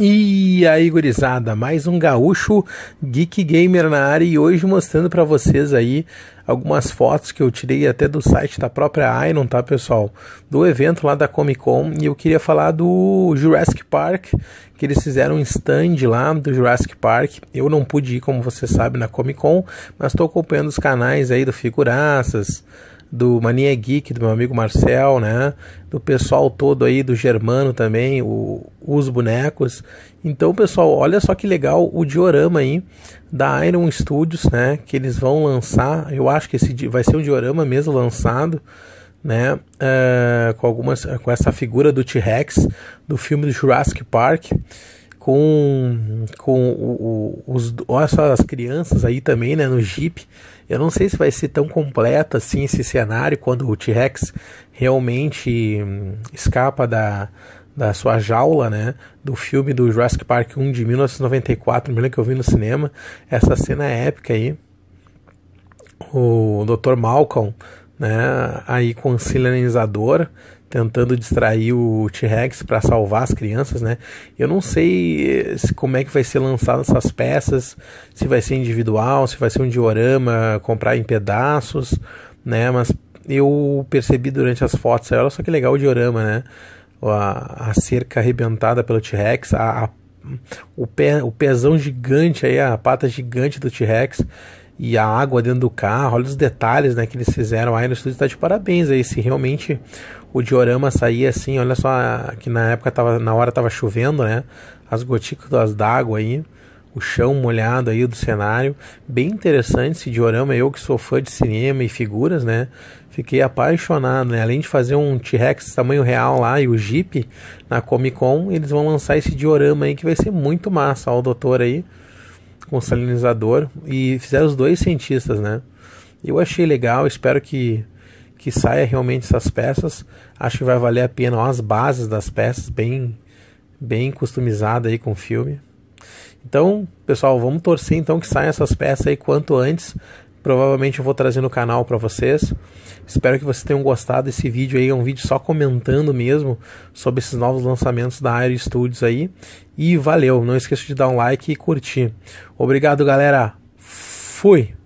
E aí, gurizada, mais um gaúcho geek gamer na área e hoje mostrando para vocês aí algumas fotos que eu tirei até do site da própria Iron, tá, pessoal? Do evento lá da Comic Con e eu queria falar do Jurassic Park, que eles fizeram um stand lá do Jurassic Park. Eu não pude ir, como você sabe, na Comic Con, mas estou acompanhando os canais aí do Figuraças, do Mania Geek, do meu amigo Marcel, né? Do pessoal todo aí, do Germano também, o, os bonecos. Então, pessoal, olha só que legal o diorama aí da Iron Studios, né? Que eles vão lançar. Eu acho que esse vai ser um diorama mesmo lançado, né? Uh, com algumas, com essa figura do T-Rex do filme do Jurassic Park com, com o, o, os, olha só, as crianças aí também, né, no Jeep. Eu não sei se vai ser tão completo assim esse cenário quando o T-Rex realmente hum, escapa da, da sua jaula, né? Do filme do Jurassic Park 1 de 1994, me lembro que eu vi no cinema. Essa cena é épica aí. O Dr. Malcolm, né? Aí com o silenizador, tentando distrair o T-Rex para salvar as crianças, né? Eu não sei eh, se, como é que vai ser lançado essas peças, se vai ser individual, se vai ser um diorama, comprar em pedaços, né? Mas eu percebi durante as fotos, olha só que legal o diorama, né? A, a cerca arrebentada pelo T-Rex, a, a, o, pé, o pezão gigante aí, a pata gigante do T-Rex e a água dentro do carro, olha os detalhes né, que eles fizeram aí no estúdio, está de parabéns aí, se realmente o diorama sair assim, olha só, que na época tava, na hora estava chovendo, né, as gotículas d'água aí, o chão molhado aí do cenário, bem interessante esse diorama, eu que sou fã de cinema e figuras, né, fiquei apaixonado, né, além de fazer um T-Rex tamanho real lá e o Jeep na Comic Con, eles vão lançar esse diorama aí que vai ser muito massa, ó, o doutor aí, com o salinizador e fizeram os dois cientistas, né? Eu achei legal, espero que que saia realmente essas peças. Acho que vai valer a pena ó, as bases das peças, bem bem customizada aí com o filme. Então, pessoal, vamos torcer então que saia essas peças aí quanto antes. Provavelmente eu vou trazer no canal para vocês. Espero que vocês tenham gostado. Esse vídeo aí é um vídeo só comentando mesmo sobre esses novos lançamentos da Aero Studios aí. E valeu, não esqueça de dar um like e curtir. Obrigado, galera. Fui!